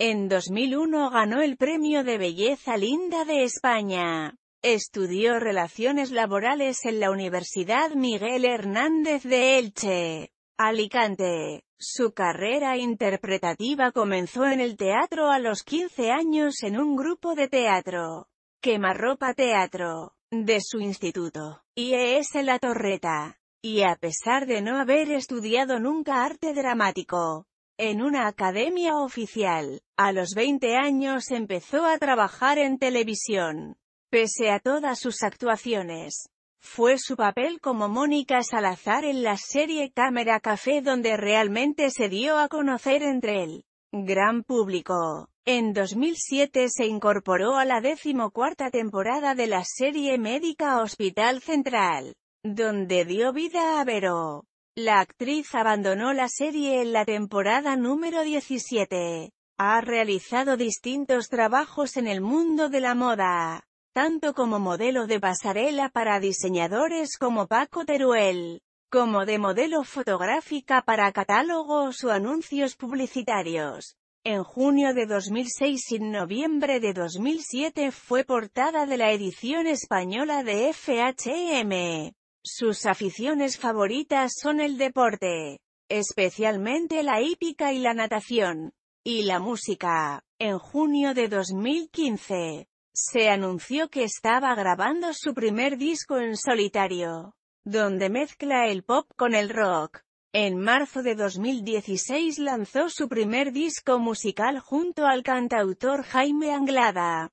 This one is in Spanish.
En 2001 ganó el Premio de Belleza Linda de España. Estudió Relaciones Laborales en la Universidad Miguel Hernández de Elche, Alicante. Su carrera interpretativa comenzó en el teatro a los 15 años en un grupo de teatro, Quemarropa Teatro, de su instituto, IES La Torreta. Y a pesar de no haber estudiado nunca arte dramático, en una academia oficial. A los 20 años empezó a trabajar en televisión. Pese a todas sus actuaciones, fue su papel como Mónica Salazar en la serie Cámara Café donde realmente se dio a conocer entre el gran público. En 2007 se incorporó a la decimocuarta temporada de la serie médica Hospital Central, donde dio vida a Vero. La actriz abandonó la serie en la temporada número 17. Ha realizado distintos trabajos en el mundo de la moda, tanto como modelo de pasarela para diseñadores como Paco Teruel, como de modelo fotográfica para catálogos o anuncios publicitarios. En junio de 2006 y noviembre de 2007 fue portada de la edición española de FHM. Sus aficiones favoritas son el deporte, especialmente la hípica y la natación, y la música. En junio de 2015, se anunció que estaba grabando su primer disco en solitario, donde mezcla el pop con el rock. En marzo de 2016 lanzó su primer disco musical junto al cantautor Jaime Anglada.